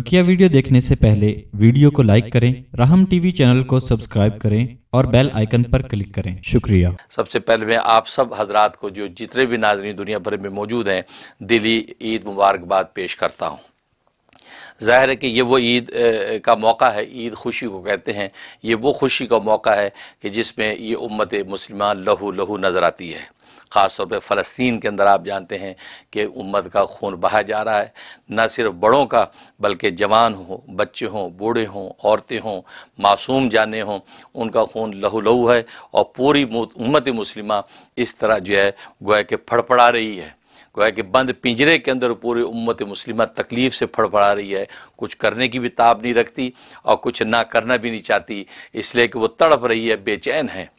बकिया वीडियो देखने से पहले वीडियो को लाइक करें राहम टीवी चैनल को सब्सक्राइब करें और बेल आइकन पर क्लिक करें शुक्रिया सबसे पहले मैं आप सब हजरात को जो जितने भी नाजरी दुनिया भर में मौजूद हैं दिली ईद मुबारकबाद पेश करता हूँ ज़ाहिर है कि ये वो ईद का मौका है ईद खुशी को कहते हैं ये वो खुशी का मौका है कि जिसमें ये उम्मत मुसलमान लहू लहू नज़र आती है ख़ास तौर पर फ़लस्तीन के अंदर आप जानते हैं कि उम्मत का खून बहा जा रहा है न सिर्फ बड़ों का बल्कि जवान हों बच्चे हों बूढ़े हों औरतें हों मासूम जाने हों उनका खून लहू लहू है और पूरी उम्मत मुसलिमा इस तरह जो है गोए के फड़फड़ा रही है गोया कि बंद पिंजरे के अंदर पूरी उम्मत मुस्लिम तकलीफ़ से फड़फड़ा रही है कुछ करने की भी ताब नहीं रखती और कुछ ना करना भी नहीं चाहती इसलिए कि वो तड़प रही है बेचैन है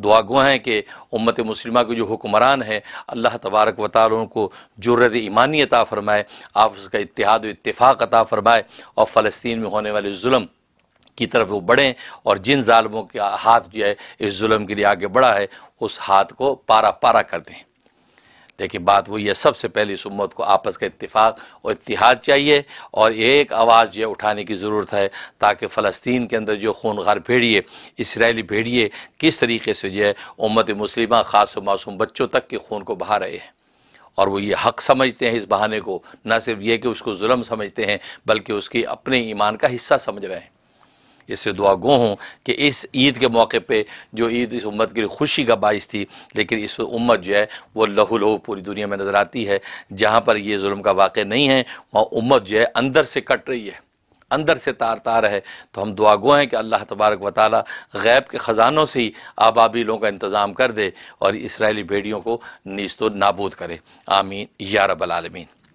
दुआ गो हैं कि उम्मत मुस्लिमा के जो हुक्मरान हैं अल्लाह तबारक व उनको जरूरत ईमानी अता फ़रमाए आप उसका इतिहाद व इतफ़ाक़ अता फ़रमाए और फ़लस्तीन में होने वाले जुल्म की तरफ वो बढ़ें और जिन ालमों के हाथ जो है इस जुल्म के लिए आगे बढ़ा है उस हाथ को पारा पारा कर दें लेकिन बात वही है सबसे पहले इस उम्मत को आपस का इतफाक़ और इतिहाद चाहिए और एक आवाज़ जो उठाने की ज़रूरत है ताकि फ़लस्तीन के अंदर जो गार भेड़िए इसराइली भेड़िए किस तरीके से जो है उम्मत मुस्लिम ख़ास व मासूम बच्चों तक के खून को बहा रहे हैं और वो ये हक समझते हैं इस बहाने को ना सिर्फ ये कि उसको जुल्म समझते हैं बल्कि उसकी अपने ईमान का हिस्सा समझ रहे हैं इससे दुआ गो हूँ कि इस ईद के मौके पर जो ईद इस उम्मत के लिए खुशी का बायस थी लेकिन इस उम्मत जो है वो लहू लहू पूरी दुनिया में नज़र आती है जहाँ पर ये म का वाक़ नहीं है वहाँ उम्मत जो है अंदर से कट रही है अंदर से तार तार है तो हम दुआ गो हैं कि अल्लाह तबारक व गैब के ख़जानों से ही लोगों का इंतज़ाम कर दे और इसराइली बेड़ियों को नीस्त नाबूद करे आमीन या रबालमीन